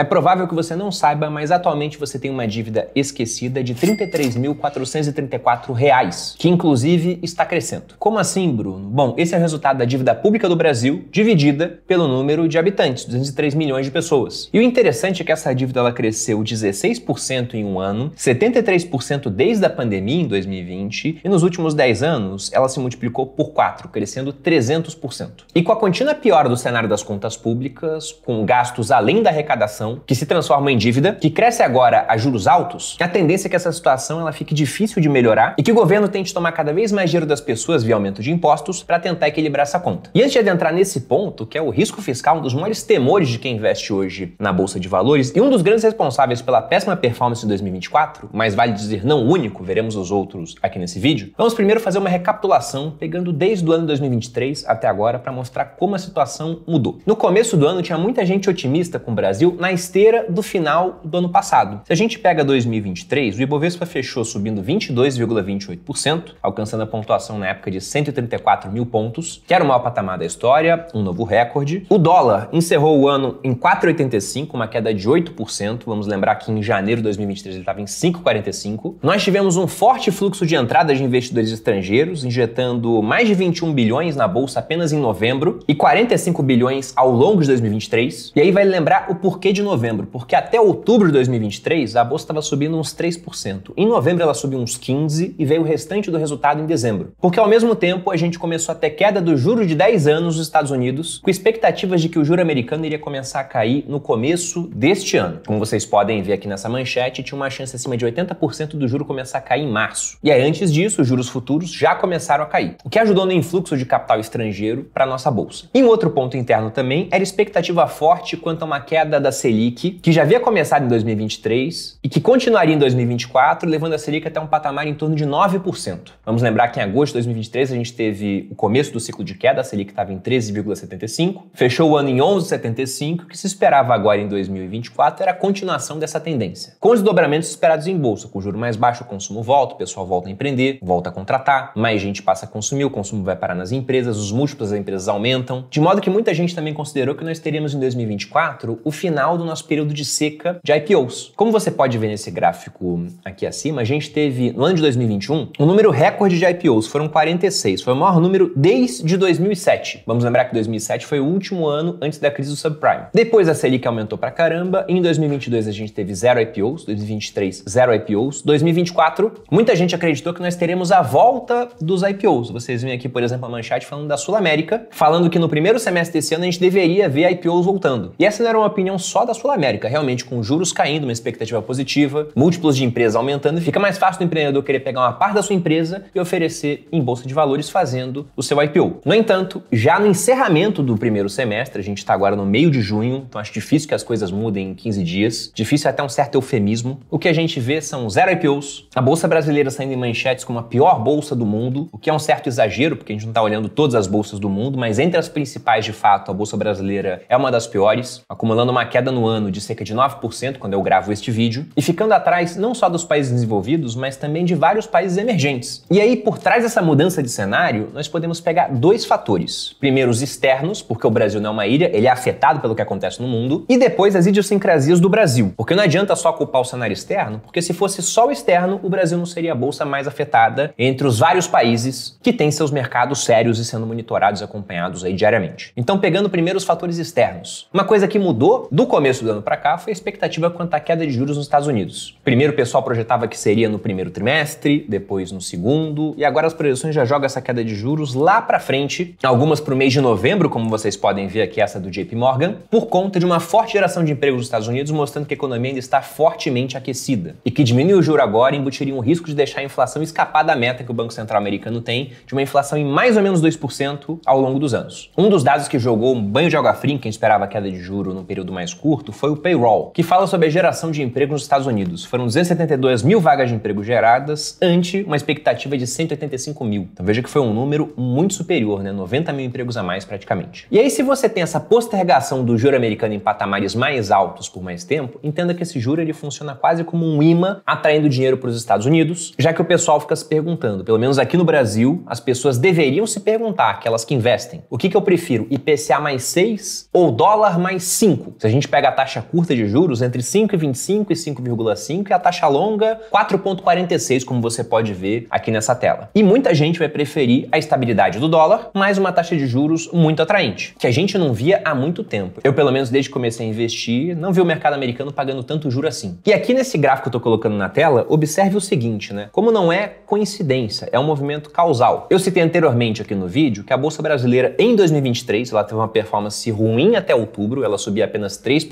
É provável que você não saiba, mas atualmente você tem uma dívida esquecida de R$ 33.434, que inclusive está crescendo. Como assim, Bruno? Bom, esse é o resultado da dívida pública do Brasil dividida pelo número de habitantes, 203 milhões de pessoas. E o interessante é que essa dívida ela cresceu 16% em um ano, 73% desde a pandemia em 2020, e nos últimos 10 anos ela se multiplicou por 4, crescendo 300%. E com a contínua piora do cenário das contas públicas, com gastos além da arrecadação que se transforma em dívida, que cresce agora a juros altos, a tendência é que essa situação ela fique difícil de melhorar e que o governo tente tomar cada vez mais dinheiro das pessoas via aumento de impostos para tentar equilibrar essa conta. E antes de adentrar nesse ponto, que é o risco fiscal, um dos maiores temores de quem investe hoje na bolsa de valores e um dos grandes responsáveis pela péssima performance de 2024, mas vale dizer não único, veremos os outros aqui nesse vídeo. Vamos primeiro fazer uma recapitulação pegando desde o ano 2023 até agora para mostrar como a situação mudou. No começo do ano tinha muita gente otimista com o Brasil na esteira do final do ano passado. Se a gente pega 2023, o Ibovespa fechou subindo 22,28%, alcançando a pontuação na época de 134 mil pontos, que era o maior patamar da história, um novo recorde. O dólar encerrou o ano em 4,85, uma queda de 8%. Vamos lembrar que em janeiro de 2023 ele estava em 5,45. Nós tivemos um forte fluxo de entrada de investidores estrangeiros, injetando mais de 21 bilhões na bolsa apenas em novembro e 45 bilhões ao longo de 2023. E aí vai lembrar o porquê de novembro, porque até outubro de 2023 a bolsa estava subindo uns 3%. Em novembro ela subiu uns 15 e veio o restante do resultado em dezembro. Porque ao mesmo tempo a gente começou a ter queda do juro de 10 anos nos Estados Unidos, com expectativas de que o juro americano iria começar a cair no começo deste ano. Como vocês podem ver aqui nessa manchete, tinha uma chance acima de 80% do juro começar a cair em março. E aí antes disso, os juros futuros já começaram a cair, o que ajudou no influxo de capital estrangeiro para nossa bolsa. E um outro ponto interno também era expectativa forte quanto a uma queda da Selic Selic, que já havia começado em 2023 e que continuaria em 2024, levando a Selic até um patamar em torno de 9%. Vamos lembrar que em agosto de 2023 a gente teve o começo do ciclo de queda, a Selic estava em 13,75, fechou o ano em 11,75, o que se esperava agora em 2024 era a continuação dessa tendência. Com os dobramentos esperados em bolsa, com o juro mais baixo, o consumo volta, o pessoal volta a empreender, volta a contratar, mais gente passa a consumir, o consumo vai parar nas empresas, os múltiplos das empresas aumentam, de modo que muita gente também considerou que nós teríamos em 2024 o final do nosso período de seca de IPOs. Como você pode ver nesse gráfico aqui acima, a gente teve, no ano de 2021, um número recorde de IPOs, foram 46. Foi o maior número desde 2007. Vamos lembrar que 2007 foi o último ano antes da crise do subprime. Depois a Selic aumentou pra caramba, em 2022 a gente teve zero IPOs, 2023 zero IPOs, 2024 muita gente acreditou que nós teremos a volta dos IPOs. Vocês veem aqui, por exemplo, a manchete falando da Sul América, falando que no primeiro semestre desse ano a gente deveria ver IPOs voltando. E essa não era uma opinião só da Sul América, realmente com juros caindo, uma expectativa positiva, múltiplos de empresas aumentando, fica mais fácil do empreendedor querer pegar uma parte da sua empresa e oferecer em bolsa de valores fazendo o seu IPO. No entanto, já no encerramento do primeiro semestre, a gente está agora no meio de junho, então acho difícil que as coisas mudem em 15 dias, difícil até um certo eufemismo. O que a gente vê são zero IPOs, a bolsa brasileira saindo em manchetes como a pior bolsa do mundo, o que é um certo exagero, porque a gente não está olhando todas as bolsas do mundo, mas entre as principais de fato, a bolsa brasileira é uma das piores, acumulando uma queda no no ano de cerca de 9% quando eu gravo este vídeo, e ficando atrás não só dos países desenvolvidos, mas também de vários países emergentes. E aí, por trás dessa mudança de cenário, nós podemos pegar dois fatores. Primeiro, os externos, porque o Brasil não é uma ilha, ele é afetado pelo que acontece no mundo, e depois as idiosincrasias do Brasil. Porque não adianta só culpar o cenário externo, porque se fosse só o externo, o Brasil não seria a bolsa mais afetada entre os vários países que têm seus mercados sérios e sendo monitorados e acompanhados aí diariamente. Então, pegando primeiro os fatores externos. Uma coisa que mudou do começo começo do ano para cá foi a expectativa quanto à queda de juros nos Estados Unidos. Primeiro o pessoal projetava que seria no primeiro trimestre, depois no segundo, e agora as projeções já jogam essa queda de juros lá para frente, algumas para o mês de novembro, como vocês podem ver aqui essa do JP Morgan, por conta de uma forte geração de empregos nos Estados Unidos, mostrando que a economia ainda está fortemente aquecida e que diminuir o juro agora embutiria um risco de deixar a inflação escapar da meta que o Banco Central americano tem de uma inflação em mais ou menos 2% ao longo dos anos. Um dos dados que jogou um banho de água fria em quem esperava a queda de juro num período mais curto curto foi o payroll, que fala sobre a geração de emprego nos Estados Unidos. Foram 272 mil vagas de emprego geradas, ante uma expectativa de 185 mil. Então veja que foi um número muito superior, né? 90 mil empregos a mais praticamente. E aí, se você tem essa postergação do juro americano em patamares mais altos por mais tempo, entenda que esse juro ele funciona quase como um imã atraindo dinheiro para os Estados Unidos, já que o pessoal fica se perguntando, pelo menos aqui no Brasil, as pessoas deveriam se perguntar, aquelas que investem, o que, que eu prefiro, IPCA mais 6 ou dólar mais 5? Se a gente pega a taxa curta de juros entre 5,25 e 5,5 e a taxa longa 4,46, como você pode ver aqui nessa tela. E muita gente vai preferir a estabilidade do dólar, mais uma taxa de juros muito atraente, que a gente não via há muito tempo. Eu, pelo menos desde que comecei a investir, não vi o mercado americano pagando tanto juro assim. E aqui nesse gráfico que eu tô colocando na tela, observe o seguinte, né? Como não é coincidência, é um movimento causal. Eu citei anteriormente aqui no vídeo que a bolsa brasileira em 2023, ela teve uma performance ruim até outubro, ela subia apenas 3%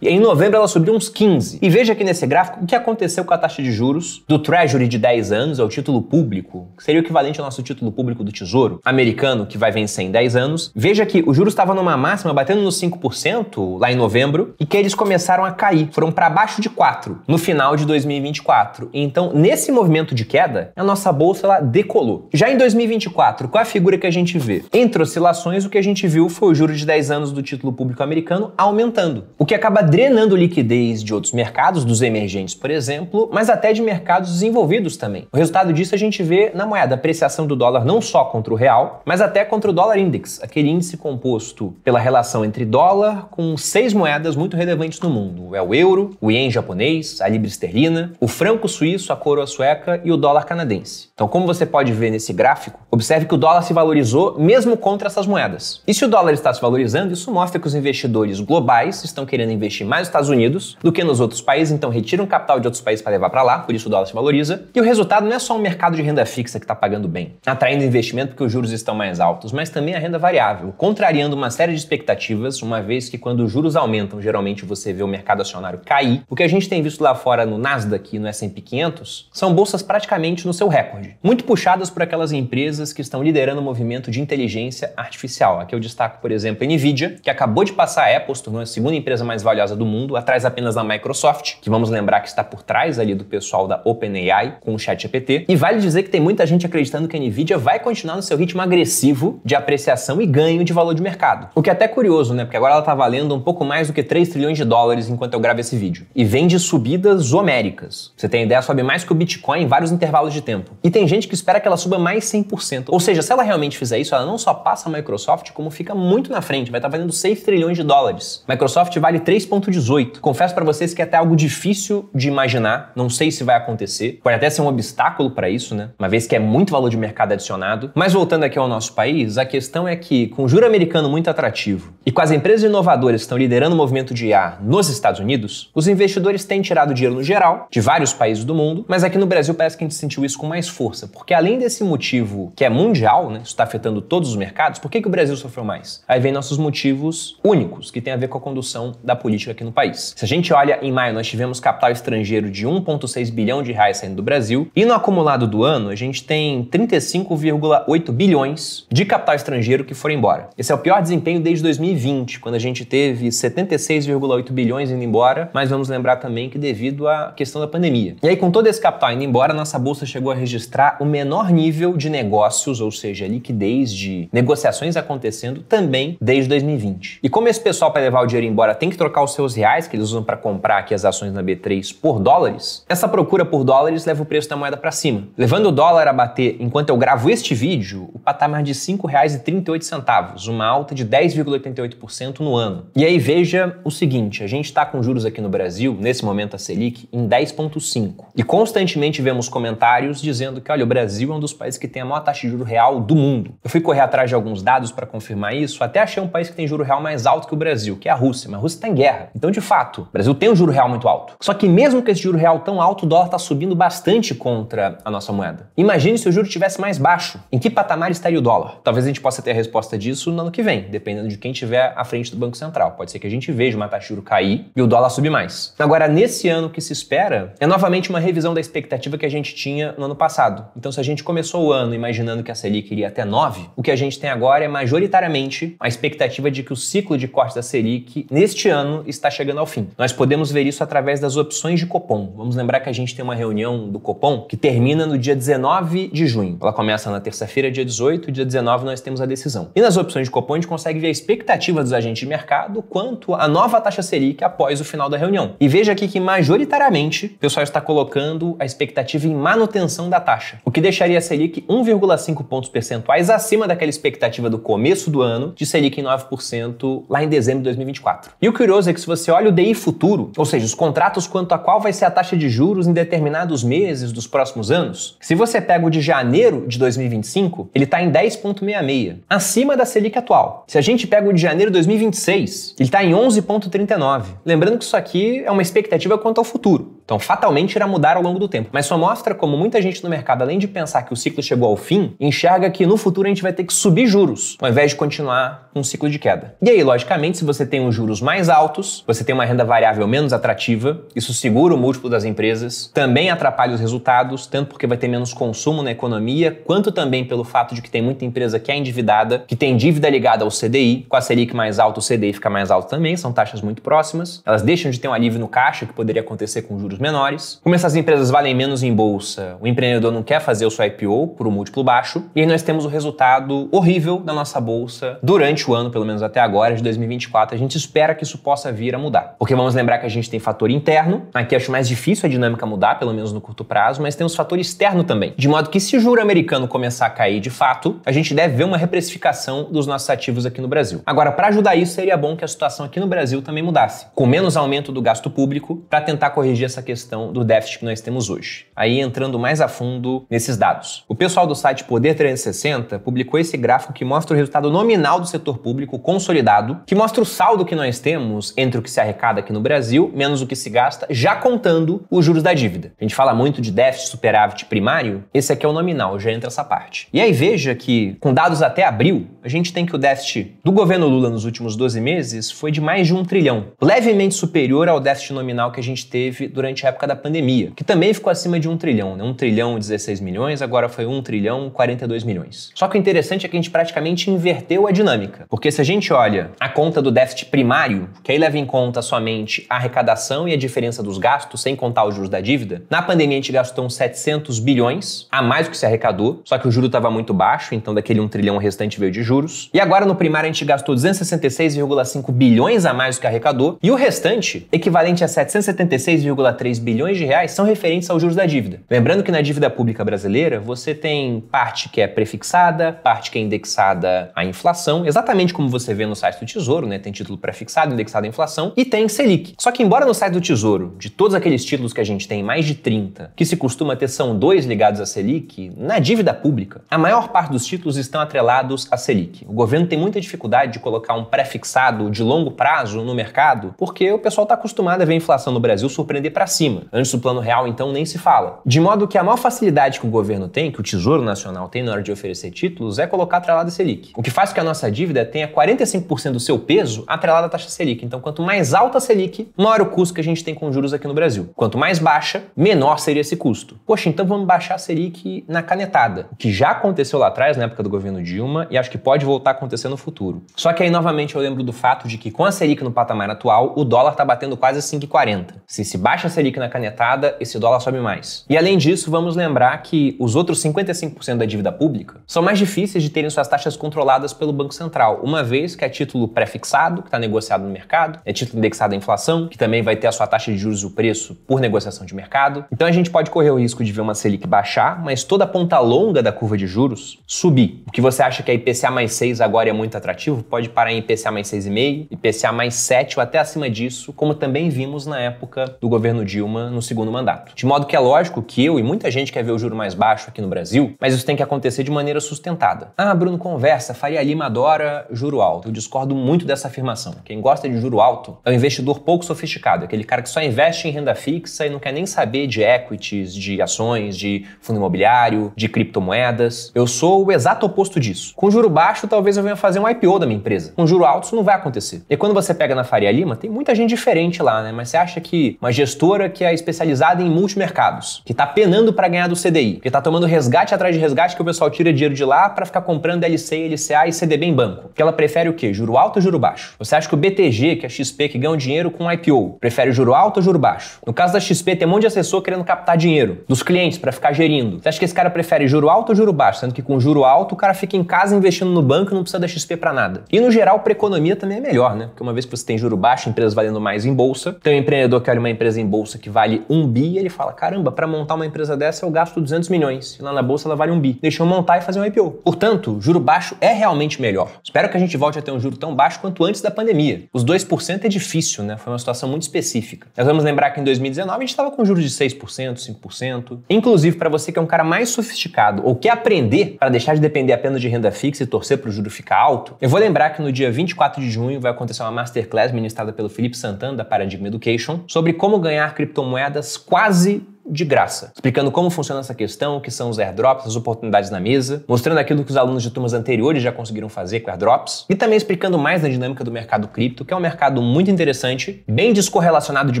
e em novembro ela subiu uns 15%. E veja aqui nesse gráfico o que aconteceu com a taxa de juros do Treasury de 10 anos, ao é título público, que seria o equivalente ao nosso título público do Tesouro americano, que vai vencer em 10 anos. Veja que o juros estava numa máxima batendo nos 5% lá em novembro, e que eles começaram a cair, foram para baixo de 4% no final de 2024. Então, nesse movimento de queda, a nossa bolsa ela decolou. Já em 2024, com a figura que a gente vê? Entre oscilações, o que a gente viu foi o juro de 10 anos do título público americano aumentando o que acaba drenando liquidez de outros mercados, dos emergentes, por exemplo, mas até de mercados desenvolvidos também. O resultado disso a gente vê na moeda, a apreciação do dólar não só contra o real, mas até contra o dólar index, aquele índice composto pela relação entre dólar com seis moedas muito relevantes no mundo. É o euro, o ien japonês, a libra esterlina, o franco suíço, a coroa sueca e o dólar canadense. Então, como você pode ver nesse gráfico, observe que o dólar se valorizou mesmo contra essas moedas. E se o dólar está se valorizando, isso mostra que os investidores globais estão querendo investir mais nos Estados Unidos do que nos outros países, então retiram capital de outros países para levar para lá, por isso o dólar se valoriza. E o resultado não é só um mercado de renda fixa que está pagando bem, atraindo investimento porque os juros estão mais altos, mas também a renda variável, contrariando uma série de expectativas, uma vez que quando os juros aumentam, geralmente você vê o mercado acionário cair. O que a gente tem visto lá fora no Nasdaq e no S&P 500 são bolsas praticamente no seu recorde, muito puxadas por aquelas empresas que estão liderando o movimento de inteligência artificial. Aqui eu destaco, por exemplo, a Nvidia, que acabou de passar a Apple, se tornou a segunda empresa empresa mais valiosa do mundo, atrás apenas da Microsoft, que vamos lembrar que está por trás ali do pessoal da OpenAI com o ChatGPT. E vale dizer que tem muita gente acreditando que a Nvidia vai continuar no seu ritmo agressivo de apreciação e ganho de valor de mercado. O que é até curioso, né? Porque agora ela está valendo um pouco mais do que 3 trilhões de dólares enquanto eu gravo esse vídeo. E vem de subidas homéricas. Você tem ideia, sobe mais que o Bitcoin em vários intervalos de tempo. E tem gente que espera que ela suba mais 100%. Ou seja, se ela realmente fizer isso, ela não só passa a Microsoft, como fica muito na frente, vai estar tá valendo 6 trilhões de dólares. Microsoft vai vale 3,18. Confesso para vocês que é até algo difícil de imaginar, não sei se vai acontecer, pode até ser um obstáculo para isso, né? Uma vez que é muito valor de mercado adicionado. Mas voltando aqui ao nosso país, a questão é que, com o juro americano muito atrativo e com as empresas inovadoras que estão liderando o movimento de IA nos Estados Unidos, os investidores têm tirado dinheiro no geral, de vários países do mundo, mas aqui no Brasil parece que a gente sentiu isso com mais força, porque além desse motivo que é mundial, né? Isso está afetando todos os mercados, por que, que o Brasil sofreu mais? Aí vem nossos motivos únicos, que tem a ver com a condução da política aqui no país. Se a gente olha em maio, nós tivemos capital estrangeiro de 1,6 bilhão de reais saindo do Brasil, e no acumulado do ano, a gente tem 35,8 bilhões de capital estrangeiro que foram embora. Esse é o pior desempenho desde 2020, quando a gente teve 76,8 bilhões indo embora, mas vamos lembrar também que devido à questão da pandemia. E aí, com todo esse capital indo embora, nossa bolsa chegou a registrar o menor nível de negócios, ou seja, liquidez de negociações acontecendo também desde 2020. E como esse pessoal, para levar o dinheiro embora, tem que trocar os seus reais que eles usam para comprar aqui as ações na B3 por dólares, essa procura por dólares leva o preço da moeda para cima, levando o dólar a bater, enquanto eu gravo este vídeo, o patamar de R$ 5,38, uma alta de 10,88% no ano. E aí veja o seguinte, a gente está com juros aqui no Brasil, nesse momento a Selic, em 10,5. E constantemente vemos comentários dizendo que, olha, o Brasil é um dos países que tem a maior taxa de juro real do mundo. Eu fui correr atrás de alguns dados para confirmar isso, até achei um país que tem juro real mais alto que o Brasil, que é a Rússia. Mas a Rússia você está em guerra. Então, de fato, o Brasil tem um juro real muito alto. Só que mesmo com esse juro real tão alto, o dólar está subindo bastante contra a nossa moeda. Imagine se o juro tivesse mais baixo. Em que patamar estaria o dólar? Talvez a gente possa ter a resposta disso no ano que vem, dependendo de quem tiver à frente do Banco Central. Pode ser que a gente veja uma taxa de juro cair e o dólar subir mais. Agora, nesse ano que se espera, é novamente uma revisão da expectativa que a gente tinha no ano passado. Então, se a gente começou o ano imaginando que a Selic iria até 9, o que a gente tem agora é majoritariamente a expectativa de que o ciclo de corte da Selic neste este ano está chegando ao fim. Nós podemos ver isso através das opções de Copom. Vamos lembrar que a gente tem uma reunião do Copom que termina no dia 19 de junho. Ela começa na terça-feira, dia 18, dia 19 nós temos a decisão. E nas opções de Copom a gente consegue ver a expectativa dos agentes de mercado quanto à nova taxa Selic após o final da reunião. E veja aqui que majoritariamente o pessoal está colocando a expectativa em manutenção da taxa, o que deixaria a Selic 1,5 pontos percentuais acima daquela expectativa do começo do ano de Selic em 9% lá em dezembro de 2024. E o curioso é que se você olha o DI futuro, ou seja, os contratos quanto a qual vai ser a taxa de juros em determinados meses dos próximos anos, se você pega o de janeiro de 2025, ele está em 10,66, acima da Selic atual. Se a gente pega o de janeiro de 2026, ele está em 11,39. Lembrando que isso aqui é uma expectativa quanto ao futuro. Então, fatalmente irá mudar ao longo do tempo. Mas só mostra como muita gente no mercado, além de pensar que o ciclo chegou ao fim, enxerga que no futuro a gente vai ter que subir juros, ao invés de continuar um ciclo de queda. E aí, logicamente, se você tem os juros mais mais altos, você tem uma renda variável menos atrativa, isso segura o múltiplo das empresas, também atrapalha os resultados, tanto porque vai ter menos consumo na economia, quanto também pelo fato de que tem muita empresa que é endividada, que tem dívida ligada ao CDI, com a Selic mais alta, o CDI fica mais alto também, são taxas muito próximas, elas deixam de ter um alívio no caixa, que poderia acontecer com juros menores. Como essas empresas valem menos em bolsa, o empreendedor não quer fazer o seu IPO por um múltiplo baixo, e aí nós temos o resultado horrível da nossa bolsa durante o ano, pelo menos até agora, de 2024. A gente espera que isso isso possa vir a mudar. Porque vamos lembrar que a gente tem fator interno, aqui acho mais difícil a dinâmica mudar, pelo menos no curto prazo, mas temos fator externo também. De modo que se o juro americano começar a cair de fato, a gente deve ver uma reprecificação dos nossos ativos aqui no Brasil. Agora, para ajudar isso, seria bom que a situação aqui no Brasil também mudasse, com menos aumento do gasto público, para tentar corrigir essa questão do déficit que nós temos hoje. Aí entrando mais a fundo nesses dados. O pessoal do site Poder 360 publicou esse gráfico que mostra o resultado nominal do setor público consolidado, que mostra o saldo que nós temos entre o que se arrecada aqui no Brasil menos o que se gasta, já contando os juros da dívida. A gente fala muito de déficit superávit primário, esse aqui é o nominal, já entra essa parte. E aí veja que, com dados até abril, a gente tem que o déficit do governo Lula nos últimos 12 meses foi de mais de um trilhão, levemente superior ao déficit nominal que a gente teve durante a época da pandemia, que também ficou acima de um trilhão, né? 1 trilhão 16 milhões, agora foi 1 trilhão 42 milhões. Só que o interessante é que a gente praticamente inverteu a dinâmica, porque se a gente olha a conta do déficit primário, que aí leva em conta somente a arrecadação e a diferença dos gastos, sem contar os juros da dívida, na pandemia a gente gastou uns 700 bilhões, a mais do que se arrecadou, só que o juro estava muito baixo, então daquele 1 trilhão o restante veio de juros. E agora no primário a gente gastou 266,5 bilhões a mais do que arrecadou, e o restante, equivalente a 776,3 bilhões de reais, são referentes aos juros da dívida. Lembrando que na dívida pública brasileira, você tem parte que é prefixada, parte que é indexada à inflação, exatamente como você vê no site do Tesouro, né? Tem título prefixado mercado indexado à inflação, e tem Selic. Só que, embora no site do Tesouro, de todos aqueles títulos que a gente tem, mais de 30, que se costuma ter são dois ligados à Selic, na dívida pública, a maior parte dos títulos estão atrelados à Selic. O governo tem muita dificuldade de colocar um pré-fixado de longo prazo no mercado, porque o pessoal está acostumado a ver a inflação no Brasil surpreender para cima. Antes do plano real, então, nem se fala. De modo que a maior facilidade que o governo tem, que o Tesouro Nacional tem na hora de oferecer títulos, é colocar atrelado à Selic. O que faz com que a nossa dívida tenha 45% do seu peso atrelado à taxa Selic. Selic. Então, quanto mais alta a Selic, maior o custo que a gente tem com juros aqui no Brasil. Quanto mais baixa, menor seria esse custo. Poxa, então vamos baixar a Selic na canetada, o que já aconteceu lá atrás, na época do governo Dilma, e acho que pode voltar a acontecer no futuro. Só que aí, novamente, eu lembro do fato de que com a Selic no patamar atual, o dólar está batendo quase 5,40. Se se baixa a Selic na canetada, esse dólar sobe mais. E além disso, vamos lembrar que os outros 55% da dívida pública são mais difíceis de terem suas taxas controladas pelo Banco Central, uma vez que é título prefixado, que está negociado no mercado, é título indexado à inflação, que também vai ter a sua taxa de juros e o preço por negociação de mercado. Então a gente pode correr o risco de ver uma Selic baixar, mas toda a ponta longa da curva de juros subir. O que você acha que a IPCA mais 6 agora é muito atrativo, pode parar em IPCA mais 6,5, IPCA mais 7 ou até acima disso, como também vimos na época do governo Dilma no segundo mandato. De modo que é lógico que eu e muita gente quer ver o juro mais baixo aqui no Brasil, mas isso tem que acontecer de maneira sustentada. Ah, Bruno, conversa, Faria Lima adora juro alto. Eu discordo muito dessa afirmação. Quem gosta de juro alto é um investidor pouco sofisticado, aquele cara que só investe em renda fixa e não quer nem saber de equities, de ações, de fundo imobiliário, de criptomoedas. Eu sou o exato oposto disso. Com juro baixo, talvez eu venha fazer um IPO da minha empresa. Com juro alto, isso não vai acontecer. E quando você pega na Faria Lima, tem muita gente diferente lá, né? Mas você acha que uma gestora que é especializada em multimercados, que tá penando para ganhar do CDI, que tá tomando resgate atrás de resgate, que o pessoal tira dinheiro de lá para ficar comprando LC, LCA e CDB em banco, que ela prefere o quê? Juro alto ou juro baixo? Você acha que o BTG proteger que é a XP que ganha um dinheiro com IPO prefere juro alto ou juro baixo? No caso da XP, tem um monte de assessor querendo captar dinheiro dos clientes para ficar gerindo. Você acha que esse cara prefere juro alto ou juro baixo? Sendo que com juro alto, o cara fica em casa investindo no banco e não precisa da XP para nada. E no geral, para economia também é melhor, né? Porque uma vez que você tem juro baixo, empresas valendo mais em bolsa, tem um empreendedor que olha uma empresa em bolsa que vale um bi e ele fala: caramba, para montar uma empresa dessa eu gasto 200 milhões. E lá na bolsa ela vale um bi. Deixa eu montar e fazer um IPO. Portanto, juro baixo é realmente melhor. Espero que a gente volte a ter um juro tão baixo quanto antes da pandemia. Os os 2% é difícil, né? Foi uma situação muito específica. Nós vamos lembrar que em 2019 a gente estava com juros de 6%, 5%. Inclusive, para você que é um cara mais sofisticado ou quer aprender para deixar de depender apenas de renda fixa e torcer para o juro ficar alto, eu vou lembrar que no dia 24 de junho vai acontecer uma masterclass ministrada pelo Felipe Santana da Paradigma Education sobre como ganhar criptomoedas quase de graça, explicando como funciona essa questão, o que são os airdrops, as oportunidades na mesa, mostrando aquilo que os alunos de turmas anteriores já conseguiram fazer com airdrops e também explicando mais na dinâmica do mercado cripto, que é um mercado muito interessante, bem descorrelacionado de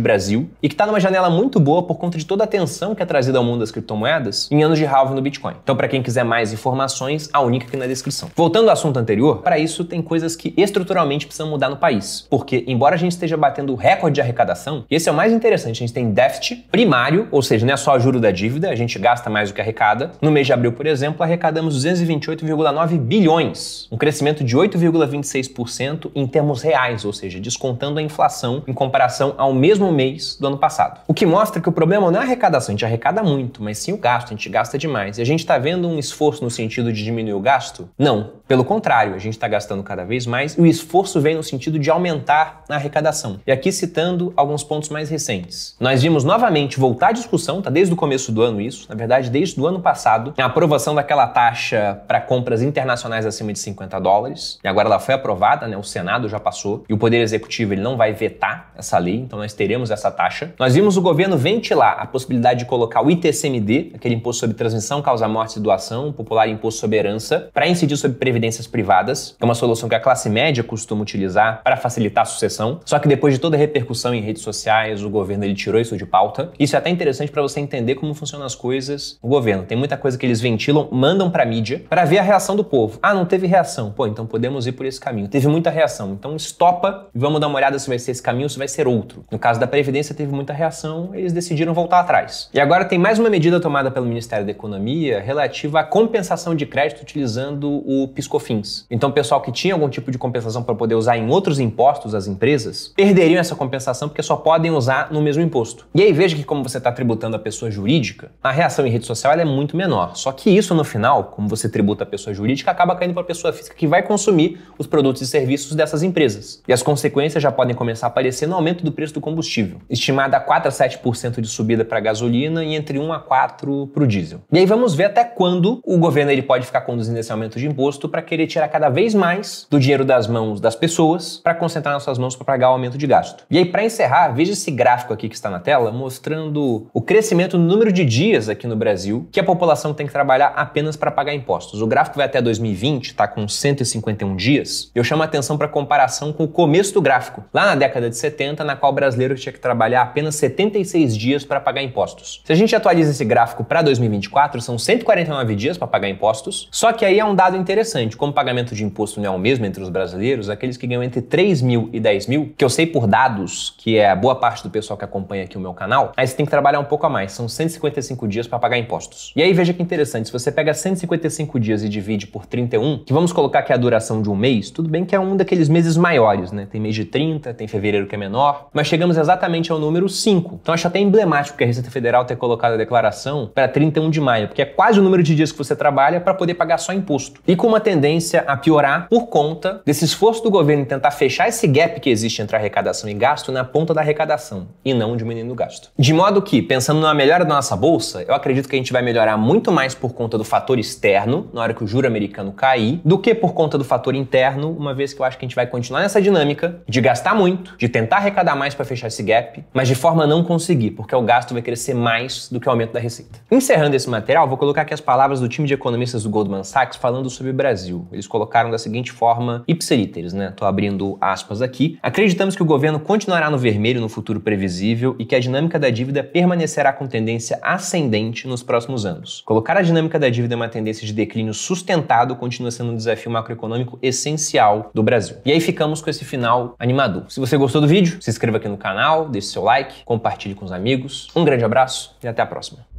Brasil e que está numa janela muito boa por conta de toda a atenção que é trazida ao mundo das criptomoedas em anos de halving no Bitcoin. Então, para quem quiser mais informações, a única aqui na descrição. Voltando ao assunto anterior, para isso tem coisas que estruturalmente precisam mudar no país, porque embora a gente esteja batendo recorde de arrecadação, esse é o mais interessante, a gente tem déficit primário, ou seja, seja, não é só o juro da dívida, a gente gasta mais do que arrecada. No mês de abril, por exemplo, arrecadamos 228,9 bilhões, um crescimento de 8,26% em termos reais, ou seja, descontando a inflação em comparação ao mesmo mês do ano passado. O que mostra que o problema não é a arrecadação, a gente arrecada muito, mas sim o gasto, a gente gasta demais. E a gente está vendo um esforço no sentido de diminuir o gasto? Não. Pelo contrário, a gente está gastando cada vez mais e o esforço vem no sentido de aumentar a arrecadação. E aqui citando alguns pontos mais recentes. Nós vimos novamente voltar a discussão discussão, tá desde o começo do ano isso, na verdade, desde o ano passado, a aprovação daquela taxa para compras internacionais acima de 50 dólares. E agora ela foi aprovada, né? O Senado já passou e o Poder Executivo ele não vai vetar essa lei, então nós teremos essa taxa. Nós vimos o governo ventilar a possibilidade de colocar o ITCMD, aquele imposto sobre transmissão, causa morte e doação, o popular imposto sobre herança, para incidir sobre previdências privadas. É uma solução que a classe média costuma utilizar para facilitar a sucessão. Só que depois de toda a repercussão em redes sociais, o governo ele tirou isso de pauta. Isso é até interessante importante para você entender como funcionam as coisas no governo. Tem muita coisa que eles ventilam, mandam para mídia para ver a reação do povo. Ah, não teve reação. Pô, então podemos ir por esse caminho. Teve muita reação. Então estopa e vamos dar uma olhada se vai ser esse caminho ou se vai ser outro. No caso da previdência teve muita reação, eles decidiram voltar atrás. E agora tem mais uma medida tomada pelo Ministério da Economia relativa à compensação de crédito utilizando o Piscofins. Então, pessoal que tinha algum tipo de compensação para poder usar em outros impostos as empresas, perderiam essa compensação porque só podem usar no mesmo imposto. E aí veja que como você está tributando tributando a pessoa jurídica, a reação em rede social é muito menor. Só que isso, no final, como você tributa a pessoa jurídica, acaba caindo para a pessoa física que vai consumir os produtos e serviços dessas empresas. E as consequências já podem começar a aparecer no aumento do preço do combustível, estimada a 4 a 7% de subida para a gasolina e entre 1 a 4 para o diesel. E aí vamos ver até quando o governo ele pode ficar conduzindo esse aumento de imposto para querer tirar cada vez mais do dinheiro das mãos das pessoas para concentrar nas suas mãos para pagar o aumento de gasto. E aí, para encerrar, veja esse gráfico aqui que está na tela mostrando o crescimento no número de dias aqui no Brasil que a população tem que trabalhar apenas para pagar impostos. O gráfico vai até 2020, está com 151 dias. Eu chamo a atenção para a comparação com o começo do gráfico, lá na década de 70, na qual o brasileiro tinha que trabalhar apenas 76 dias para pagar impostos. Se a gente atualiza esse gráfico para 2024, são 149 dias para pagar impostos. Só que aí é um dado interessante, como o pagamento de imposto não é o mesmo entre os brasileiros, aqueles que ganham entre 3 mil e 10 mil, que eu sei por dados, que é a boa parte do pessoal que acompanha aqui o meu canal, aí você tem que trabalhar um pouco pouco a mais, são 155 dias para pagar impostos. E aí veja que interessante, se você pega 155 dias e divide por 31, que vamos colocar que é a duração de um mês, tudo bem que é um daqueles meses maiores, né? Tem mês de 30, tem fevereiro que é menor, mas chegamos exatamente ao número 5. Então acho até emblemático que a Receita Federal ter colocado a declaração para 31 de maio, porque é quase o número de dias que você trabalha para poder pagar só imposto. E com uma tendência a piorar por conta desse esforço do governo em tentar fechar esse gap que existe entre arrecadação e gasto na ponta da arrecadação e não diminuindo o gasto. De modo que, pensando pensando na melhora da nossa bolsa, eu acredito que a gente vai melhorar muito mais por conta do fator externo, na hora que o juro americano cair, do que por conta do fator interno, uma vez que eu acho que a gente vai continuar nessa dinâmica de gastar muito, de tentar arrecadar mais para fechar esse gap, mas de forma a não conseguir, porque o gasto vai crescer mais do que o aumento da receita. Encerrando esse material, vou colocar aqui as palavras do time de economistas do Goldman Sachs falando sobre o Brasil. Eles colocaram da seguinte forma, ipsiliteres, né? Tô abrindo aspas aqui. Acreditamos que o governo continuará no vermelho no futuro previsível e que a dinâmica da dívida permanecerá será com tendência ascendente nos próximos anos. Colocar a dinâmica da dívida em uma tendência de declínio sustentado continua sendo um desafio macroeconômico essencial do Brasil. E aí ficamos com esse final animador. Se você gostou do vídeo, se inscreva aqui no canal, deixe seu like, compartilhe com os amigos. Um grande abraço e até a próxima.